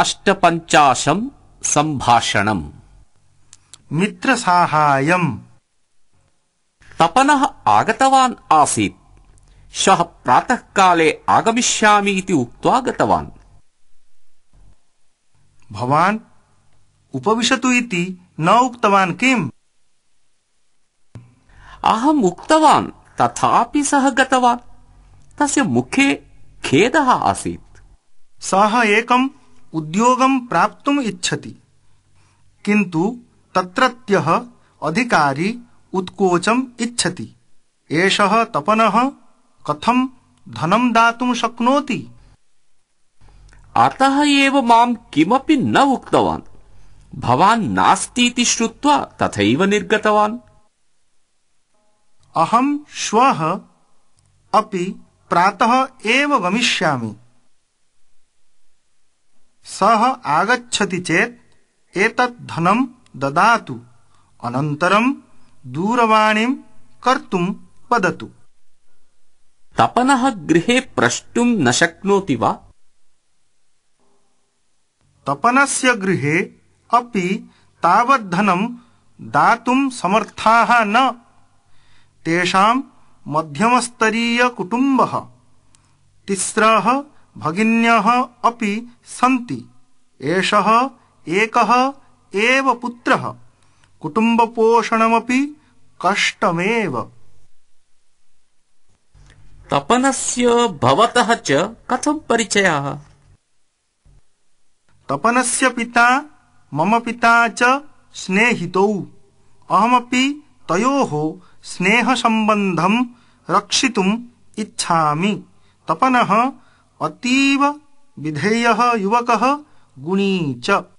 अष्टपञ्चाशम् तपनः आगतवान् आसीत् श्वः प्रातःकाले आगमिष्यामि इति उक्त्वा गतवान् भवान् उपविशतु इति न उक्तवान् किम् अहम् उक्तवान् तथापि सः गतवान् तस्य मुखे खेदः आसीत् सः एकम् उद्योग प्राप्तुम् इच्छति किन्तु तत्रत्यः अधिकारी उत्कोचम् इच्छति एषः तपनः कथं धनं दातुं शक्नोति अतः एव मां किमपि न उक्तवान् भवान् नास्तीति श्रुत्वा तथैव निर्गतवान् अहं श्वः अपि प्रातः एव गमिष्यामि सः आगच्छति चेत् धनं ददातु अनन्तरं दूरवाणीं कर्तुं तपनः गृहे प्रष्टुं वा तपनस्य गृहे अपि तावद्धनं दातुं समर्थाः न तेषां मध्यमस्तरीयकुटुम्बः तिस्रः भगिन्यः अपि सन्ति एषः एकः एव पुत्रः कुटुम्बपोषणमपि कष्टमेव तपनस्य तपनस्य पिता मम पिता च स्नेहितौ अहमपि तयोः स्नेहसम्बन्धम् रक्षितुम् इच्छामि तपनः विधेयः युवकः グニーチャ